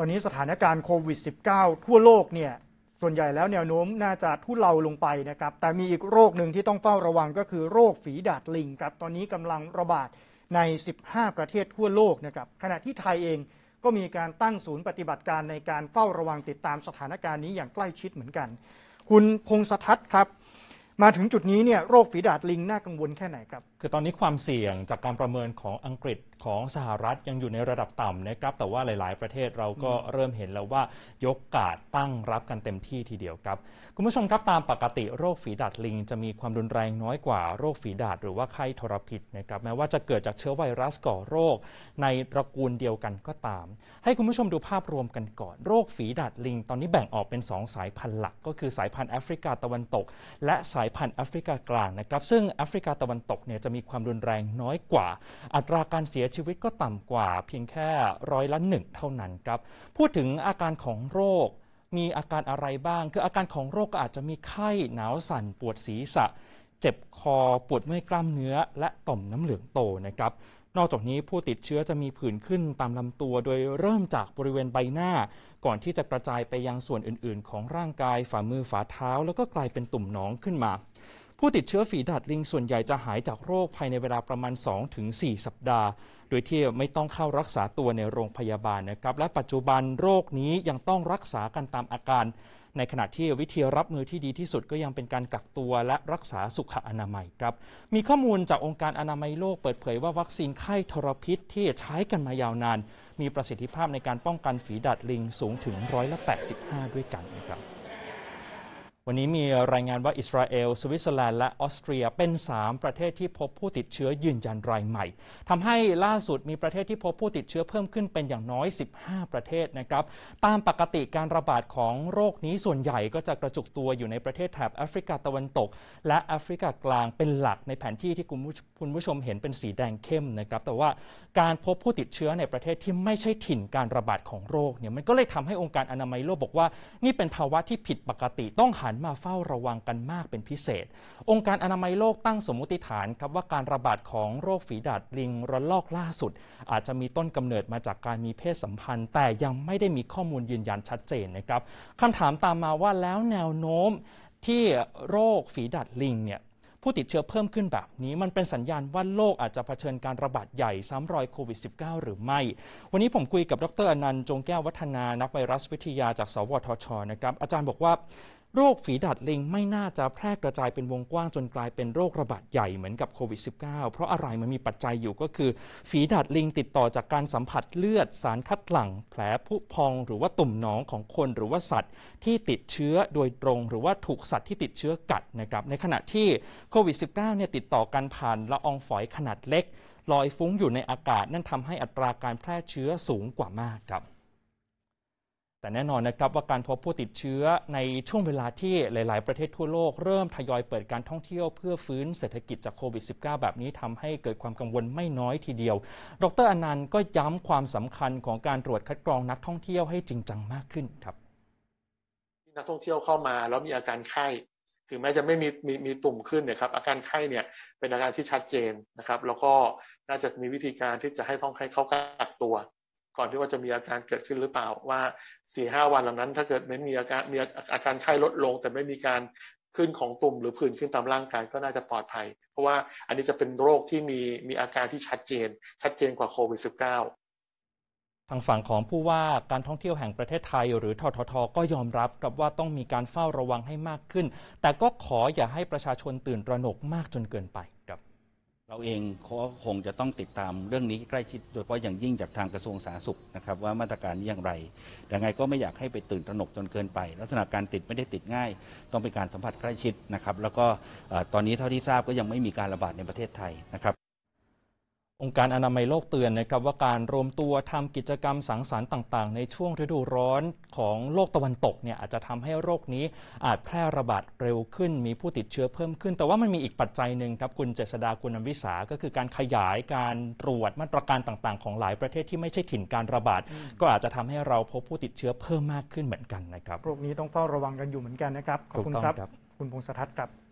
ตอนนี้สถานการณ์โควิด -19 ทั่วโลกเนี่ยส่วนใหญ่แล้ว แนวโน้มน่าจะทุเลาลงไปนะครับแต่มีอีกโรคหนึ่งที่ต้องเฝ้าระวังก็คือโรคฝีดาดลิงครับตอนนี้กำลังระบาดใน 15 ประเทศทั่วโลกนะครับขณะที่ไทยเองก็มีการตั้งศูนย์ปฏิบัติการในการเฝ้าระวังติดตามสถานการณ์นี้อย่างใกล้ชิดเหมือนกัน คุณพงษ์ทัทน์ครับมาถึงจุดนี้เนี่ยโรคฝีดาดลิงน่ากังวลแค่ไหนครับคือตอนนี้ความเสี่ยงจากการประเมินของอังกฤษของสหรัฐยังอยู่ในระดับต่ำนะครับแต่ว่าหลายๆ ประเทศเราก็เริ่มเห็นแล้วว่ายกกาดตั้งรับกันเต็มที่ทีเดียวครับ คุณผู้ชมครับตามปกติโรคฝีดาดลิง จะมีความรุนแรงน้อยกว่าโรคฝีดาดหรือว่าไข้ทรพิษนะครับแม้ว่าจะเกิดจากเชื้อไวรัสก่อโรคในตระกูลเดียวกันก็ตาม ให้คุณผู้ชมดูภาพรวมกันก่อน โรคฝีดาดลิงตอนนี้แบ่งออกเป็น2สายพันธุ์หลักก็คือสายพันธุ์แอฟริกาตะวันตก และสายพันธุ์แอฟริกากลางนะครับซึ่งแอฟริกาตะวันตกเนี่ยจะจะมีความรุนแรงน้อยกว่า อัตราการเสียชีวิตก็ต่ำกว่า เพียงแค่ร้อยละหนึ่งเท่านั้นครับพูดถึงอาการของโรค มีอาการอะไรบ้าง คืออาการของโรคก็อาจจะมีไข้หนาวสั่น ปวดศีรษะ เจ็บคอปวดเมื่อยกล้ามเนื้อ และต่อมน้ำเหลืองโตนะครับนอกจากนี้ผู้ติดเชื้อจะมีผื่นขึ้นตามลำตัวโดยเริ่มจากบริเวณใบหน้า ก่อนที่จะกระจายไปยังส่วนอื่น ๆ ของร่างกายฝ่ามือฝ่าเท้า แล้วก็กลายเป็นตุ่มหนองขึ้นมาผู้ติดเชื้อฝีดาดลิงส่วนใหญ่จะหายจากโรคภายในเวลาประมาณ2-4 สัปดาห์ โดยที่ไม่ต้องเข้ารักษาตัวในโรงพยาบาลนะครับ และปัจจุบันโรคนี้ยังต้องรักษากันตามอาการ ในขณะที่วิธีรับมือที่ดีที่สุดก็ยังเป็นการกักตัวและรักษาสุขอนามัยครับ มีข้อมูลจากองค์การอนามัยโลกเปิดเผยว่าวัคซีนไข้ทรพิษที่ใช้กันมายาวนานมีประสิทธิภาพในการป้องกันฝีดาดลิงสูงถึงร้อยละ85ด้วยกันนะครับวันนี้มีรายงานว่าอิสราเอลสวิตเซอร์แลนด์และออสเตรียเป็น 3 ประเทศที่พบผู้ติดเชื้อยืนยันรายใหม่ ทำให้ล่าสุดมีประเทศที่พบผู้ติดเชื้อเพิ่มขึ้นเป็นอย่างน้อย 15 ประเทศนะครับตามปกติการระบาดของโรคนี้ส่วนใหญ่ก็จะกระจุกตัวอยู่ในประเทศแถบแอฟริกาตะวันตก และแอฟริกากลางเป็นหลักในแผนที่ที่คุณผู้ชมเห็นเป็นสีแดงเข้มนะครับแต่ว่าการพบผู้ติดเชื้อในประเทศที่ไม่ใช่ถิ่นการระบาดของโรคเนี่ยมันก็เลยทำให้องค์การอนามัยโลกบอกว่า นี่เป็นภาวะที่ผิดปกติต้องหันมาเฝ้าระวังกันมากเป็นพิเศษ องค์การอนามัยโลกตั้งสมมติฐานครับว่าการระบาดของโรคฝีดาดลิงระลอกล่าสุด อาจจะมีต้นกำเนิดมาจากการมีเพศสัมพันธ์แต่ยังไม่ได้มีข้อมูลยืนยันชัดเจนนะครับคำถามตามมาว่าแล้วแนวโน้มที่โรคฝีดาดลิงเนี่ยผู้ติดเชื้อเพิ่มขึ้นแบบนี้มันเป็นสัญญาณว่าโลกอาจจะเผชิญการระบาดใหญ่ซ้ำรอยโควิด -19 หรือไม่ วันนี้ผมคุยกับดรอนันต์จงแก้ววัฒนานักไวรัส วิทยาจาก สวทชนะครับอาจารย์บอกว่าโรคฝีดาดลิง ไม่น่าจะแพร่กระจายเป็นวงกว้างจนกลายเป็นโรคระบาดใหญ่เหมือนกับโควิด -19 เพราะอะไรมันมีปัจจัยอยู่ก็คือ ฝีดาดลิงติดต่อจากการสัมผัสเลือดสารคัดหลั่งแผลผุพองหรือว่าตุ่มหนองของคน หรือว่าสัตว์ที่ติดเชื้อโดยตรง หรือว่าถูกสัตว์ที่ติดเชื้อกัดนะครับในขณะที่โควิด -19 เนี่ยติดต่อกันผ่านละอองฝอยขนาดเล็กลอยฟุ้งอยู่ในอากาศนั่นทำให้อัตราการแพร่เชื้อสูงกว่ามากครับแต่แน่นอนนะครับว่าการพบผู้ติดเชื้อในช่วงเวลาที่หลาย ๆ ประเทศทั่วโลกเริ่มทยอยเปิดการท่องเที่ยวเพื่อฟื้นเศรษฐกิจจากโควิด -19 แบบนี้ทำให้เกิดความกังวลไม่น้อยทีเดียว ดร อนันต์ก็ย้ำความสำคัญของการตรวจคัดกรองนักท่องเที่ยวให้จริงจังมากขึ้นครับนักท่องเที่ยวเข้ามาแล้วมีอาการไข้ ถึงแม้จะไม่มีมีมีตุ่มขึ้นเนี่ยครับอาการไข้เนี่ยเป็นอาการที่ชัดเจนนะครับ แล้วก็น่าจะมีวิธีการที่จะให้ท่องให้เข้ากักตัวก่อนที่ว่าจะมีอาการเกิดขึ้นหรือเปล่าว่าสี่ห้าวันเหล่านั้นถ้าเกิดไม่มีอาการมีอาการไข้ลดลง แต่ไม่มีการขึ้นของตุ่มหรือผื่นขึ้นตามร่างกายก็น่าจะปลอดภัย เพราะว่าอันนี้จะเป็นโรคที่มีมีอาการที่ชัดเจน ชัดเจนกว่าโควิด -19 ทางฝั่งของผู้ว่าการท่องเที่ยวแห่งประเทศไทย หรือทททก็ยอมรับรับว่าต้องมีการเฝ้าระวังให้มากขึ้น แต่ก็ขออย่าให้ประชาชนตื่นตระหนกมากจนเกินไปครับเราเองก็คงจะต้องติดตามเรื่องนี้ใกล้ชิด โดยเฉพาะอย่างยิ่งจากทางกระทรวงสาธารณสุขนะครับว่ามาตรการนี้อย่างไรแต่ไงก็ไม่อยากให้ไปตื่นตระหนกจนเกินไป ลักษณะการติดไม่ได้ติดง่าย ต้องเป็นการสัมผัสใกล้ชิดนะครับ แล้วก็ตอนนี้เท่าที่ทราบก็ยังไม่มีการระบาดในประเทศไทยนะครับองค์การอนามัยโลกเตือนนะครับว่าการรวมตัวทำกิจกรรมสังสรรค์ต่างๆในช่วงฤดูร้อนของโลกตะวันตกเนี่ยอาจจะทำให้โรคนี้อาจแพร่ระบาดเร็วขึ้นมีผู้ติดเชื้อเพิ่มขึ้น แต่ว่ามันมีอีกปัจจัยหนึ่งครับคุณเจษดาคุณนวิสา ก็คือการขยายการตรวจมาตรการต่างๆ ของหลายประเทศที่ไม่ใช่ถิ่นการระบาด ก็อาจจะทำให้เราพบผู้ติดเชื้อเพิ่มมากขึ้นเหมือนกันนะครับ โรคนี้ต้องเฝ้าระวังกันอยู่เหมือนกันนะครับขอบคุณครับคุณพงศธรครับ